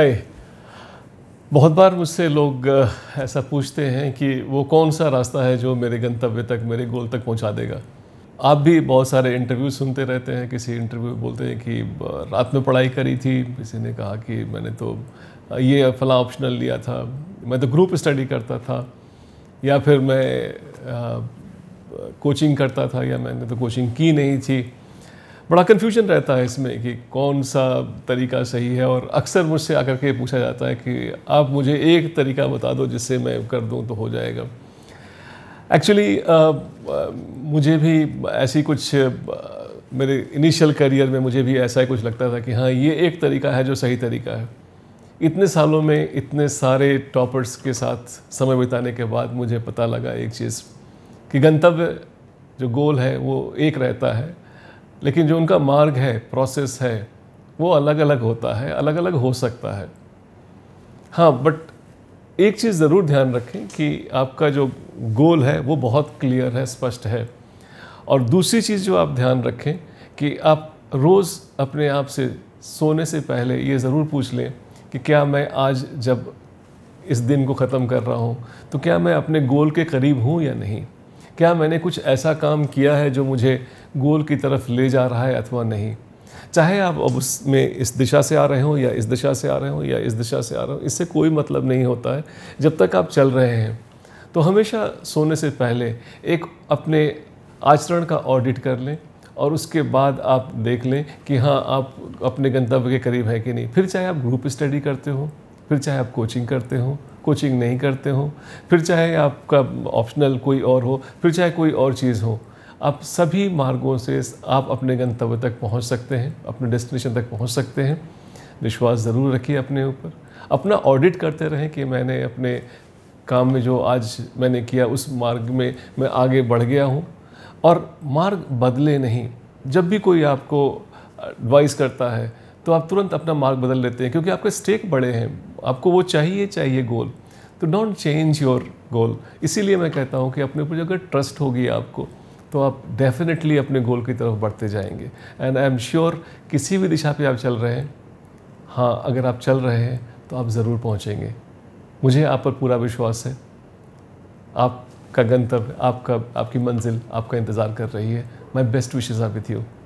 है बहुत बार मुझसे लोग ऐसा पूछते हैं कि वो कौन सा रास्ता है जो मेरे गंतव्य तक मेरे गोल तक पहुंचा देगा आप भी बहुत सारे इंटरव्यू सुनते रहते हैं किसी इंटरव्यू में बोलते हैं कि रात में पढ़ाई करी थी किसी ने कहा कि मैंने तो ये फला ऑप्शनल लिया था मैं तो ग्रुप स्टडी करता था या फिर मैं आ, कोचिंग करता था या मैंने तो कोचिंग की नहीं थी बड़ा कन्फ्यूजन रहता है इसमें कि कौन सा तरीका सही है और अक्सर मुझसे आकर के पूछा जाता है कि आप मुझे एक तरीका बता दो जिससे मैं कर दूँ तो हो जाएगा एक्चुअली मुझे भी ऐसी कुछ मेरे इनिशियल करियर में मुझे भी ऐसा ही कुछ लगता था कि हाँ ये एक तरीका है जो सही तरीका है इतने सालों में इतने सारे टॉपर्स के साथ समय बिताने के बाद मुझे पता लगा एक चीज़ कि गंतव्य जो गोल है वो एक रहता है लेकिन जो उनका मार्ग है प्रोसेस है वो अलग अलग होता है अलग अलग हो सकता है हाँ बट एक चीज़ ज़रूर ध्यान रखें कि आपका जो गोल है वो बहुत क्लियर है स्पष्ट है और दूसरी चीज़ जो आप ध्यान रखें कि आप रोज़ अपने आप से सोने से पहले ये ज़रूर पूछ लें कि क्या मैं आज जब इस दिन को ख़त्म कर रहा हूँ तो क्या मैं अपने गोल के करीब हूँ या नहीं क्या मैंने कुछ ऐसा काम किया है जो मुझे गोल की तरफ ले जा रहा है अथवा नहीं चाहे आप अब उसमें इस दिशा से आ रहे हो या इस दिशा से आ रहे हो या इस दिशा से आ रहे हो इससे कोई मतलब नहीं होता है जब तक आप चल रहे हैं तो हमेशा सोने से पहले एक अपने आचरण का ऑडिट कर लें और उसके बाद आप देख लें कि हाँ आप अपने गंतव्य के करीब हैं कि नहीं फिर चाहे आप ग्रुप स्टडी करते हो फिर चाहे आप कोचिंग करते हो कोचिंग नहीं करते हो फिर चाहे आपका ऑप्शनल कोई और हो फिर चाहे कोई और चीज़ हो आप सभी मार्गों से आप अपने गंतव्य तक पहुंच सकते हैं अपने डेस्टिनेशन तक पहुंच सकते हैं विश्वास ज़रूर रखिए अपने ऊपर अपना ऑडिट करते रहें कि मैंने अपने काम में जो आज मैंने किया उस मार्ग में मैं आगे बढ़ गया हूँ और मार्ग बदले नहीं जब भी कोई आपको एडवाइस करता है तो आप तुरंत अपना मार्ग बदल लेते हैं क्योंकि आपके स्टेक बड़े हैं आपको वो चाहिए चाहिए गोल तो डोंट चेंज योर गोल इसीलिए मैं कहता हूँ कि अपने ऊपर अगर ट्रस्ट होगी आपको तो आप डेफिनेटली अपने गोल की तरफ बढ़ते जाएंगे एंड आई एम श्योर किसी भी दिशा पे आप चल रहे हैं हाँ अगर आप चल रहे हैं तो आप ज़रूर पहुँचेंगे मुझे आप पर पूरा विश्वास है आपका गंतव्य आपका आपकी मंजिल आपका इंतज़ार कर रही है माई बेस्ट विशेज़ आप विथ यू